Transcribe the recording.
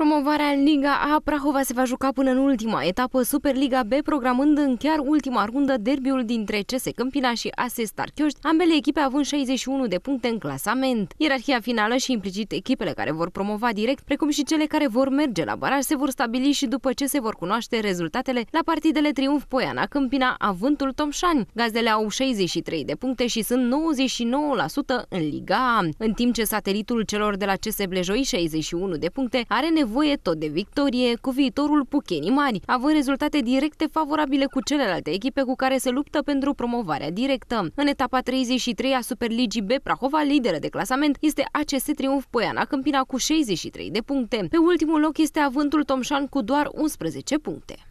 Promovarea în Liga A, Prahova se va juca până în ultima etapă Superliga B, programând în chiar ultima rundă derbiul dintre CS Câmpina și AS Starchioști, ambele echipe având 61 de puncte în clasament. Ierarhia finală și implicit echipele care vor promova direct, precum și cele care vor merge la baraj, se vor stabili și după ce se vor cunoaște rezultatele la partidele Triumf Poiana Câmpina, Avântul Tomșani. Gazdele au 63 de puncte și sunt 99% în Liga A, în timp ce satelitul celor de la CS Blejoi, 61 de puncte, are nevoie nevoie tot de victorie cu viitorul Puchenii Mari, având rezultate directe favorabile cu celelalte echipe cu care se luptă pentru promovarea directă. În etapa 33 a Superligii B, Prahova, lideră de clasament, este ACS Triumf Poiana Câmpina cu 63 de puncte. Pe ultimul loc este Avântul Tomșan cu doar 11 puncte.